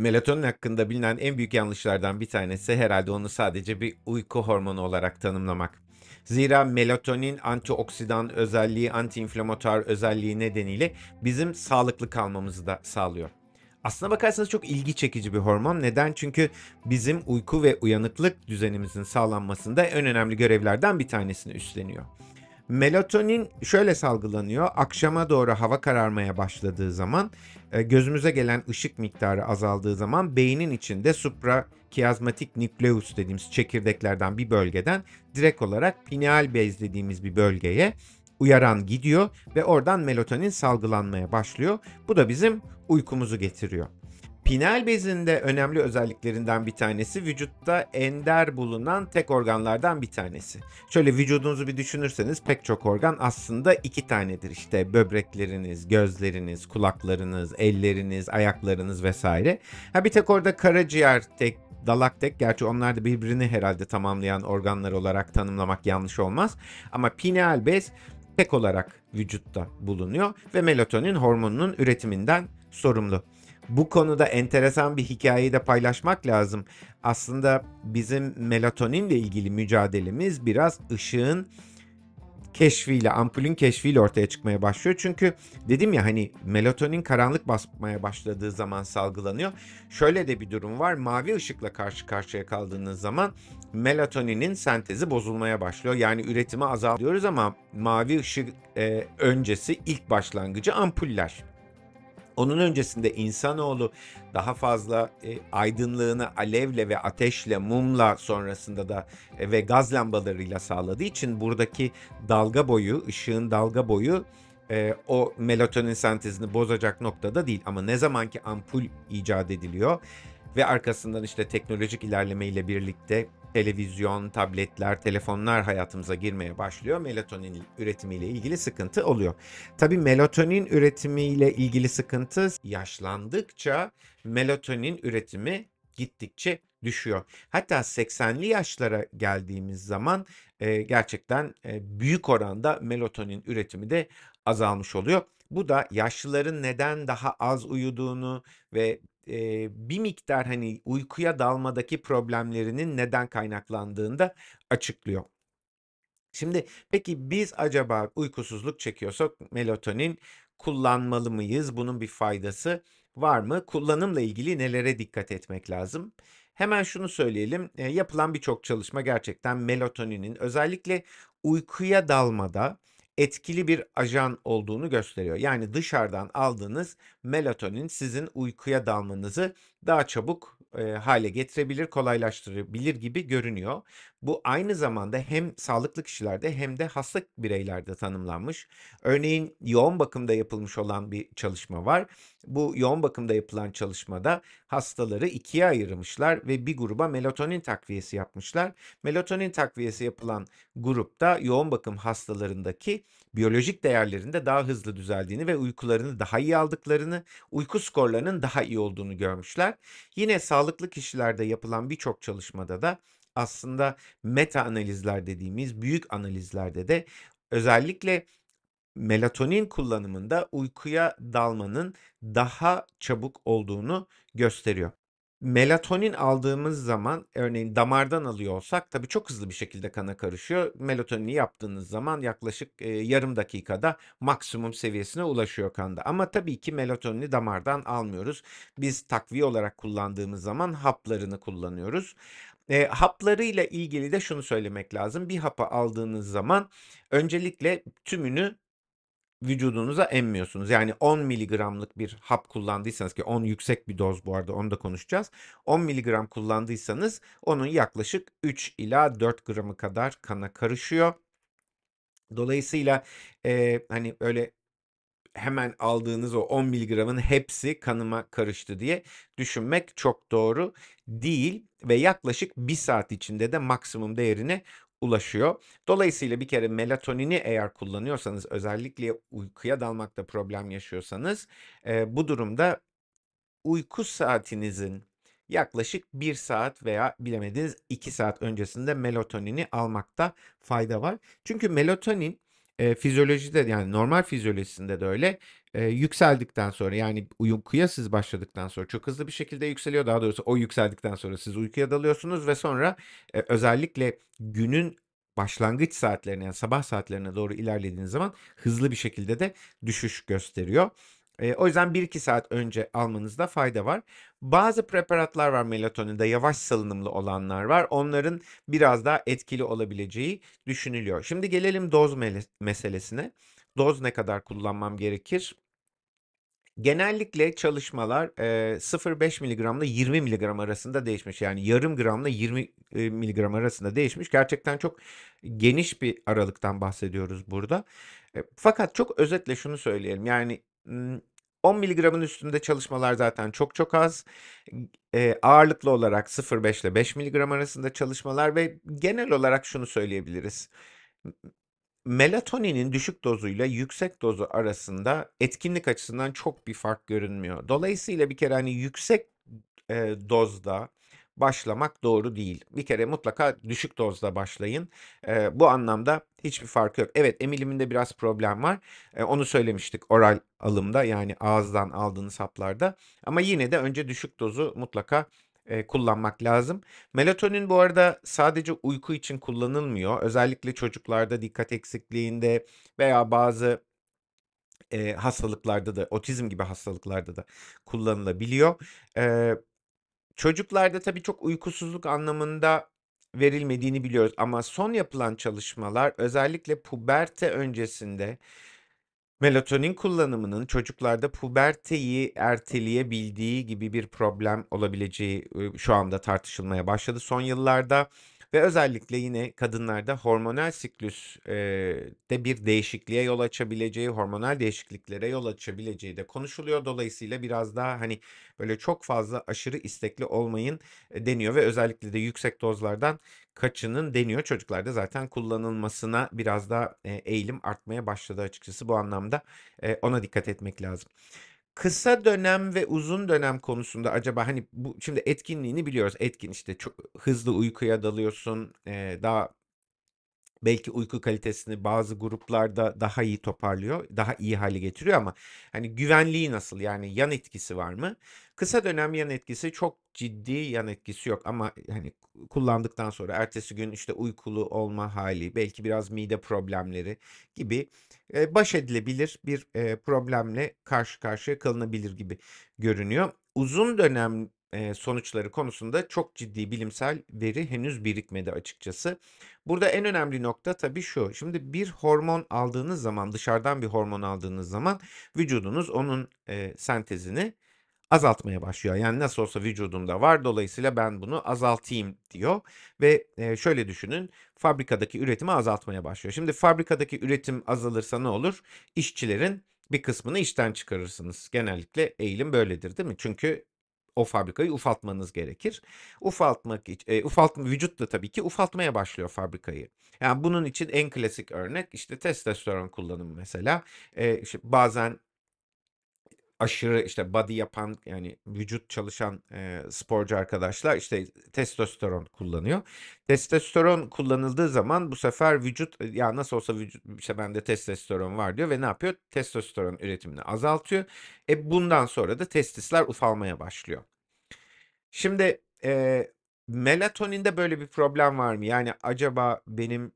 Melatonin hakkında bilinen en büyük yanlışlardan bir tanesi herhalde onu sadece bir uyku hormonu olarak tanımlamak. Zira melatonin antioksidan özelliği, antiinflamatuar özelliği nedeniyle bizim sağlıklı kalmamızı da sağlıyor. Aslına bakarsanız çok ilgi çekici bir hormon. Neden? Çünkü bizim uyku ve uyanıklık düzenimizin sağlanmasında en önemli görevlerden bir tanesini üstleniyor. Melatonin şöyle salgılanıyor. Akşama doğru hava kararmaya başladığı zaman e, gözümüze gelen ışık miktarı azaldığı zaman beynin içinde supra kiyazmatik nükleus dediğimiz çekirdeklerden bir bölgeden direkt olarak pineal bez dediğimiz bir bölgeye uyaran gidiyor ve oradan melatonin salgılanmaya başlıyor. Bu da bizim uykumuzu getiriyor. Pinal bezinde önemli özelliklerinden bir tanesi vücutta ender bulunan tek organlardan bir tanesi. Şöyle vücudunuzu bir düşünürseniz pek çok organ aslında iki tanedir işte böbrekleriniz, gözleriniz, kulaklarınız, elleriniz, ayaklarınız vesaire. Ha bir tek orada karaciğer tek dalak tek gerçi onlar da birbirini herhalde tamamlayan organlar olarak tanımlamak yanlış olmaz. Ama pineal bez tek olarak vücutta bulunuyor ve melatonin hormonunun üretiminden sorumlu. Bu konuda enteresan bir hikayeyi de paylaşmak lazım. Aslında bizim melatoninle ilgili mücadelemiz biraz ışığın keşfiyle, ampulün keşfiyle ortaya çıkmaya başlıyor. Çünkü dedim ya hani melatonin karanlık basmaya başladığı zaman salgılanıyor. Şöyle de bir durum var. Mavi ışıkla karşı karşıya kaldığınız zaman melatoninin sentezi bozulmaya başlıyor. Yani üretimi azaltıyoruz ama mavi ışık e, öncesi ilk başlangıcı ampuller. Onun öncesinde insanoğlu daha fazla e, aydınlığını alevle ve ateşle, mumla sonrasında da e, ve gaz lambalarıyla sağladığı için buradaki dalga boyu, ışığın dalga boyu e, o melatonin sentezini bozacak noktada değil. Ama ne zamanki ampul icat ediliyor ve arkasından işte teknolojik ilerlemeyle birlikte televizyon, tabletler, telefonlar hayatımıza girmeye başlıyor. Melatonin üretimiyle ilgili sıkıntı oluyor. Tabi melatonin üretimiyle ilgili sıkıntı yaşlandıkça melatonin üretimi gittikçe düşüyor. Hatta 80'li yaşlara geldiğimiz zaman e, gerçekten e, büyük oranda melatonin üretimi de azalmış oluyor. Bu da yaşlıların neden daha az uyuduğunu ve e, bir miktar hani uykuya dalmadaki problemlerinin neden kaynaklandığını da açıklıyor. Şimdi peki biz acaba uykusuzluk çekiyorsak melatonin kullanmalı mıyız? Bunun bir faydası var mı? Kullanımla ilgili nelere dikkat etmek lazım? Hemen şunu söyleyelim. E, yapılan birçok çalışma gerçekten melatoninin özellikle uykuya dalmada etkili bir ajan olduğunu gösteriyor. Yani dışarıdan aldığınız melatonin sizin uykuya dalmanızı daha çabuk e, hale getirebilir, kolaylaştırabilir gibi görünüyor. Bu aynı zamanda hem sağlıklı kişilerde hem de hasta bireylerde tanımlanmış. Örneğin yoğun bakımda yapılmış olan bir çalışma var. Bu yoğun bakımda yapılan çalışmada hastaları ikiye ayırmışlar ve bir gruba melatonin takviyesi yapmışlar. Melatonin takviyesi yapılan grupta yoğun bakım hastalarındaki biyolojik değerlerinde daha hızlı düzeldiğini ve uykularını daha iyi aldıklarını, uyku skorlarının daha iyi olduğunu görmüşler. Yine sağlıklı kişilerde yapılan birçok çalışmada da aslında meta analizler dediğimiz büyük analizlerde de özellikle melatonin kullanımında uykuya dalmanın daha çabuk olduğunu gösteriyor. Melatonin aldığımız zaman örneğin damardan alıyorsak, tabii çok hızlı bir şekilde kana karışıyor. Melatonini yaptığınız zaman yaklaşık e, yarım dakikada maksimum seviyesine ulaşıyor kanda. Ama tabii ki melatonini damardan almıyoruz. Biz takviye olarak kullandığımız zaman haplarını kullanıyoruz. E, haplarıyla ilgili de şunu söylemek lazım. Bir hapı aldığınız zaman öncelikle tümünü vücudunuza emmiyorsunuz. Yani 10 miligramlık bir hap kullandıysanız ki 10 yüksek bir doz bu arada onu da konuşacağız. 10 miligram kullandıysanız onun yaklaşık 3 ila 4 gramı kadar kana karışıyor. Dolayısıyla e, hani öyle hemen aldığınız o 10 miligramın hepsi kanıma karıştı diye düşünmek çok doğru değil ve yaklaşık bir saat içinde de maksimum değerine ulaşıyor. Dolayısıyla bir kere melatonini eğer kullanıyorsanız özellikle uykuya dalmakta problem yaşıyorsanız e, bu durumda uyku saatinizin yaklaşık 1 saat veya bilemediniz 2 saat öncesinde melatonini almakta fayda var. Çünkü melatonin e, fizyolojide yani normal fizyolojisinde de öyle e, yükseldikten sonra yani uykuya siz başladıktan sonra çok hızlı bir şekilde yükseliyor. Daha doğrusu o yükseldikten sonra siz uykuya dalıyorsunuz ve sonra e, özellikle günün başlangıç saatlerine yani sabah saatlerine doğru ilerlediğiniz zaman hızlı bir şekilde de düşüş gösteriyor. E, o yüzden 1-2 saat önce almanızda fayda var. Bazı preparatlar var melatoninde yavaş salınımlı olanlar var. Onların biraz daha etkili olabileceği düşünülüyor. Şimdi gelelim doz meselesine. Doz ne kadar kullanmam gerekir? Genellikle çalışmalar e, 0,5 miligramla 20 miligram arasında değişmiş. Yani yarım gramla 20 e, mg arasında değişmiş. Gerçekten çok geniş bir aralıktan bahsediyoruz burada. E, fakat çok özetle şunu söyleyelim. Yani 10 miligramın üstünde çalışmalar zaten çok çok az. E, ağırlıklı olarak 0,5 ile 5 miligram arasında çalışmalar ve genel olarak şunu söyleyebiliriz. Melatoninin düşük dozuyla yüksek dozu arasında etkinlik açısından çok bir fark görünmüyor. Dolayısıyla bir kere hani yüksek e, dozda başlamak doğru değil. Bir kere mutlaka düşük dozda başlayın. E, bu anlamda hiçbir farkı yok. Evet emiliminde biraz problem var. E, onu söylemiştik oral alımda yani ağızdan aldığınız haplarda. Ama yine de önce düşük dozu mutlaka kullanmak lazım. Melatonin bu arada sadece uyku için kullanılmıyor. Özellikle çocuklarda dikkat eksikliğinde veya bazı e, hastalıklarda da otizm gibi hastalıklarda da kullanılabiliyor. E, Çocuklarda tabii çok uykusuzluk anlamında verilmediğini biliyoruz ama son yapılan çalışmalar özellikle puberte öncesinde melatonin kullanımının çocuklarda puberteyi erteleyebildiği gibi bir problem olabileceği şu anda tartışılmaya başladı son yıllarda. Ve özellikle yine kadınlarda hormonal siklüs e, de bir değişikliğe yol açabileceği, hormonal değişikliklere yol açabileceği de konuşuluyor. Dolayısıyla biraz daha hani böyle çok fazla aşırı istekli olmayın e, deniyor ve özellikle de yüksek dozlardan kaçının deniyor. Çocuklarda zaten kullanılmasına biraz daha e, eğilim artmaya başladı açıkçası bu anlamda e, ona dikkat etmek lazım kısa dönem ve uzun dönem konusunda acaba hani bu şimdi etkinliğini biliyoruz. Etkin işte çok hızlı uykuya dalıyorsun. E, daha belki uyku kalitesini bazı gruplarda daha iyi toparlıyor, daha iyi hale getiriyor ama hani güvenliği nasıl yani yan etkisi var mı? Kısa dönem yan etkisi çok ciddi yan etkisi yok ama e, hani kullandıktan sonra ertesi gün işte uykulu olma hali, belki biraz mide problemleri gibi e, baş edilebilir bir e, problemle karşı karşıya kalınabilir gibi görünüyor. Uzun dönem e, sonuçları konusunda çok ciddi bilimsel veri henüz birikmedi açıkçası. Burada en önemli nokta tabii şu. Şimdi bir hormon aldığınız zaman dışarıdan bir hormon aldığınız zaman vücudunuz onun e, sentezini azaltmaya başlıyor. Yani nasıl olsa vücudumda var dolayısıyla ben bunu azaltayım diyor ve e, şöyle düşünün fabrikadaki üretimi azaltmaya başlıyor. Şimdi fabrikadaki üretim azalırsa ne olur? İşçilerin bir kısmını işten çıkarırsınız. Genellikle eğilim böyledir değil mi? Çünkü o fabrikayı ufaltmanız gerekir. Ufaltmak e, ufaltma vücut da tabii ki ufaltmaya başlıyor fabrikayı. Yani bunun için en klasik örnek işte testosteron kullanımı mesela. E, işte bazen aşırı işte body yapan yani vücut çalışan e, sporcu arkadaşlar işte testosteron kullanıyor. Testosteron kullanıldığı zaman bu sefer vücut e, ya nasıl olsa vücut işte bende testosteron var diyor ve ne yapıyor? Testosteron üretimini azaltıyor. E bundan sonra da testisler ufalmaya başlıyor. Şimdi e, melatoninde böyle bir problem var mı? Yani acaba benim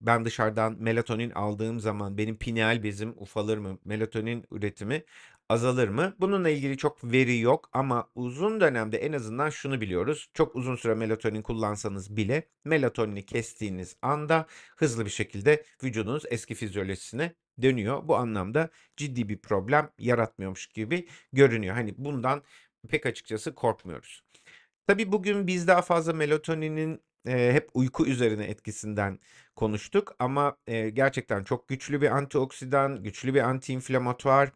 ben dışarıdan melatonin aldığım zaman benim pineal bezim ufalır mı? Melatonin üretimi azalır mı? Bununla ilgili çok veri yok ama uzun dönemde en azından şunu biliyoruz. Çok uzun süre melatonin kullansanız bile melatonini kestiğiniz anda hızlı bir şekilde vücudunuz eski fizyolojisine dönüyor. Bu anlamda ciddi bir problem yaratmıyormuş gibi görünüyor. Hani bundan pek açıkçası korkmuyoruz. Tabii bugün biz daha fazla melatoninin hep uyku üzerine etkisinden konuştuk ama gerçekten çok güçlü bir antioksidan, güçlü bir antiinflamatuar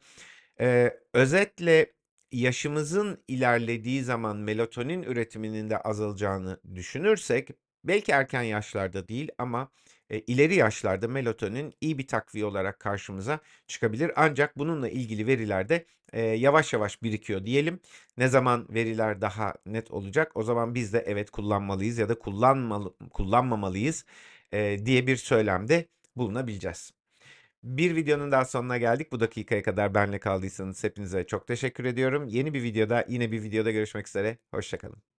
Eee, özetle yaşımızın ilerlediği zaman melatonin üretiminin de azalacağını düşünürsek, belki erken yaşlarda değil ama, eee, ileri yaşlarda melatonin iyi bir takviye olarak karşımıza çıkabilir. Ancak bununla ilgili veriler de, eee, yavaş yavaş birikiyor diyelim. Ne zaman veriler daha net olacak, o zaman biz de evet kullanmalıyız ya da kullanmalı kullanmamalıyız, eee, diye bir söylemde bulunabileceğiz. Bir videonun daha sonuna geldik. Bu dakikaya kadar benle kaldıysanız hepinize çok teşekkür ediyorum. Yeni bir videoda yine bir videoda görüşmek üzere. Hoşçakalın.